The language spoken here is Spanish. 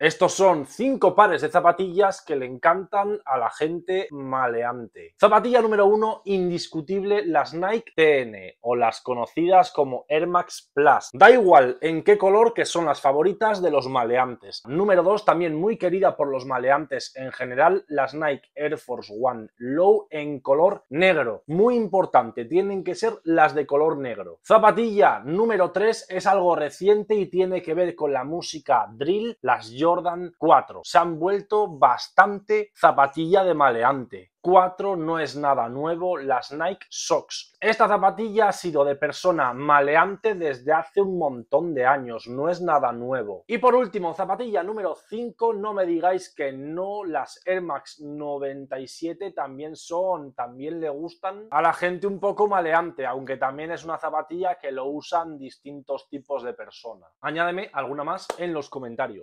Estos son cinco pares de zapatillas que le encantan a la gente maleante. Zapatilla número uno, indiscutible, las Nike TN o las conocidas como Air Max Plus. Da igual en qué color que son las favoritas de los maleantes. Número dos, también muy querida por los maleantes en general, las Nike Air Force One Low en color negro. Muy importante, tienen que ser las de color negro. Zapatilla número 3 es algo reciente y tiene que ver con la música drill, las Jordan 4. Se han vuelto bastante zapatilla de maleante. 4 no es nada nuevo, las Nike Socks. Esta zapatilla ha sido de persona maleante desde hace un montón de años, no es nada nuevo. Y por último, zapatilla número 5, no me digáis que no, las Air Max 97 también son, también le gustan a la gente un poco maleante, aunque también es una zapatilla que lo usan distintos tipos de personas. Añádeme alguna más en los comentarios.